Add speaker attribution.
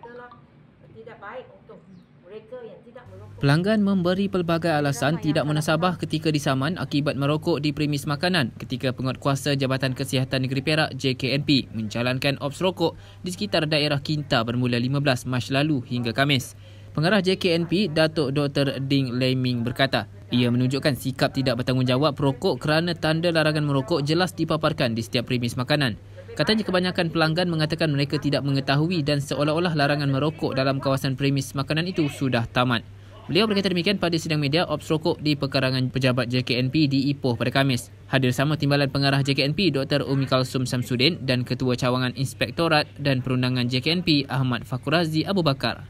Speaker 1: adalah tidak baik untuk mereka yang tidak merokok.
Speaker 2: Pelanggan memberi pelbagai alasan tidak menasabah ketika disaman akibat merokok di premis makanan ketika penguatkuasa Jabatan Kesihatan Negeri Perak JKNP menjalankan ops rokok di sekitar daerah Kinta bermula 15 Mac lalu hingga Kamis. Pengarah JKNP, Datuk Dr. Ding Lei berkata, ia menunjukkan sikap tidak bertanggungjawab perokok kerana tanda larangan merokok jelas dipaparkan di setiap premis makanan. Katanya kebanyakan pelanggan mengatakan mereka tidak mengetahui dan seolah-olah larangan merokok dalam kawasan premis makanan itu sudah tamat. Beliau berkata demikian pada sidang media Ops Rokok di pekarangan pejabat JKNP di Ipoh pada Kamis. Hadir sama timbalan pengarah JKNP Dr. Umi Kalsum Samsudin dan Ketua Cawangan Inspektorat dan Perundangan JKNP Ahmad Fakurazi Abu Bakar.